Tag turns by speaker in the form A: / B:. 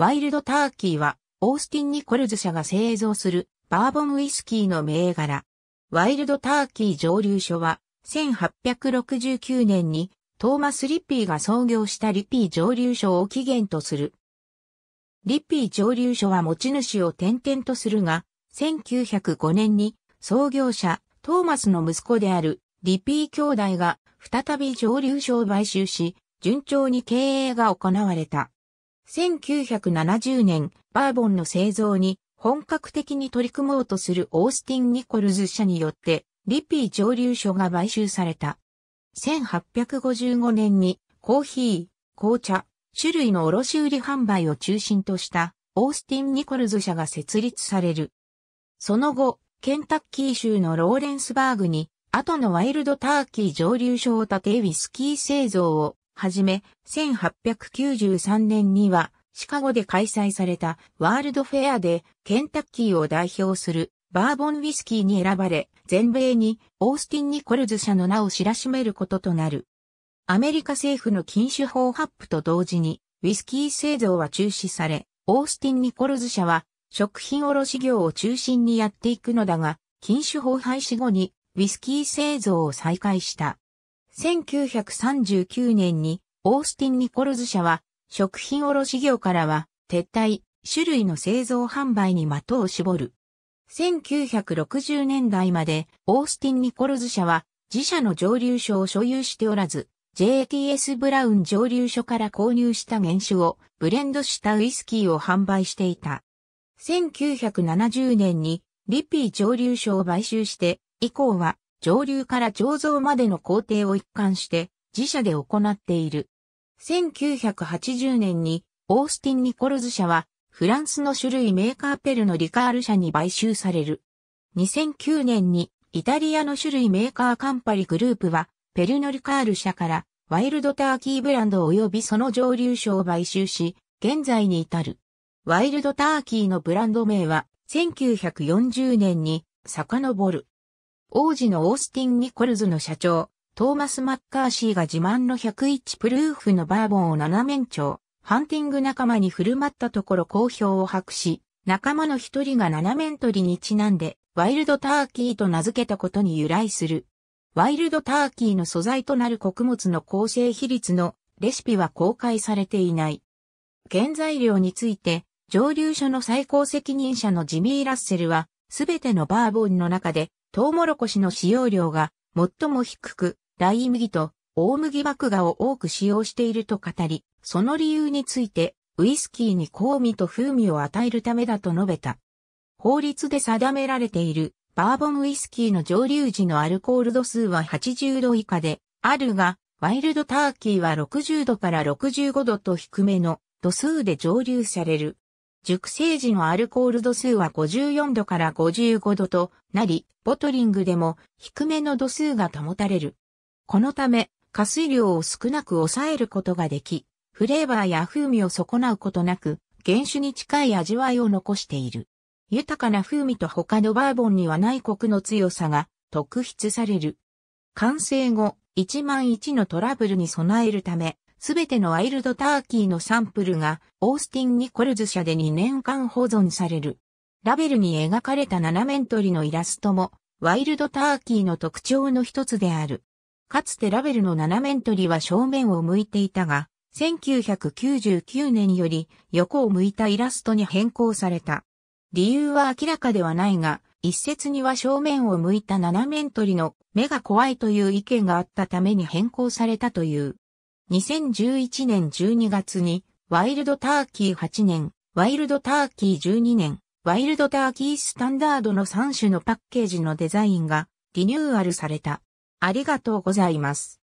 A: ワイルドターキーは、オースティン・ニコルズ社が製造するバーボンウイスキーの銘柄。ワイルドターキー蒸留所は、1869年にトーマス・リッピーが創業したリッピー蒸留所を起源とする。リッピー蒸留所は持ち主を転々とするが、1905年に創業者トーマスの息子であるリピー兄弟が再び蒸留所を買収し、順調に経営が行われた。1970年、バーボンの製造に本格的に取り組もうとするオースティン・ニコルズ社によって、リピー蒸留所が買収された。1855年にコーヒー、紅茶、種類の卸売販売を中心としたオースティン・ニコルズ社が設立される。その後、ケンタッキー州のローレンスバーグに、後のワイルドターキー蒸留所を建てウィスキー製造をはじめ、1893年には、シカゴで開催されたワールドフェアでケンタッキーを代表するバーボンウィスキーに選ばれ、全米にオースティン・ニコルズ社の名を知らしめることとなる。アメリカ政府の禁酒法発布と同時に、ウィスキー製造は中止され、オースティン・ニコルズ社は食品卸業を中心にやっていくのだが、禁酒法廃止後にウィスキー製造を再開した。1939年にオースティン・ニコルズ社は食品卸業からは撤退、種類の製造販売に的を絞る。1960年代までオースティン・ニコルズ社は自社の蒸留所を所有しておらず、JTS ブラウン蒸留所から購入した原酒をブレンドしたウイスキーを販売していた。1970年にリピー蒸留所を買収して、以降は上流から醸造までの工程を一貫して自社で行っている。1980年にオースティン・ニコルズ社はフランスの種類メーカーペルのリカール社に買収される。2009年にイタリアの種類メーカーカンパリグループはペルノリカール社からワイルドターキーブランド及びその上流賞を買収し、現在に至る。ワイルドターキーのブランド名は1940年に遡る。王子のオースティン・ニコルズの社長、トーマス・マッカーシーが自慢の101プルーフのバーボンを7面長、ハンティング仲間に振る舞ったところ好評を博し、仲間の一人が7面鳥にちなんで、ワイルドターキーと名付けたことに由来する。ワイルドターキーの素材となる穀物の構成比率のレシピは公開されていない。原材料について、上流所の最高責任者のジミー・ラッセルは、すべてのバーボンの中でトウモロコシの使用量が最も低く、大麦と大麦麦芽を多く使用していると語り、その理由について、ウイスキーに香味と風味を与えるためだと述べた。法律で定められているバーボンウイスキーの蒸留時のアルコール度数は80度以下で、あるが、ワイルドターキーは60度から65度と低めの度数で蒸留される。熟成時のアルコール度数は54度から55度となり、ボトリングでも低めの度数が保たれる。このため、加水量を少なく抑えることができ、フレーバーや風味を損なうことなく、原酒に近い味わいを残している。豊かな風味と他のバーボンにはないコクの強さが特筆される。完成後、1万1のトラブルに備えるため、すべてのワイルドターキーのサンプルが、オースティン・ニコルズ社で2年間保存される。ラベルに描かれた七面鳥のイラストも、ワイルドターキーの特徴の一つである。かつてラベルの七面鳥は正面を向いていたが、1999年より横を向いたイラストに変更された。理由は明らかではないが、一説には正面を向いた七面鳥の目が怖いという意見があったために変更されたという。2011年12月に、ワイルドターキー8年、ワイルドターキー12年、ワイルドターキースタンダードの3種のパッケージのデザインがリニューアルされた。ありがとうございます。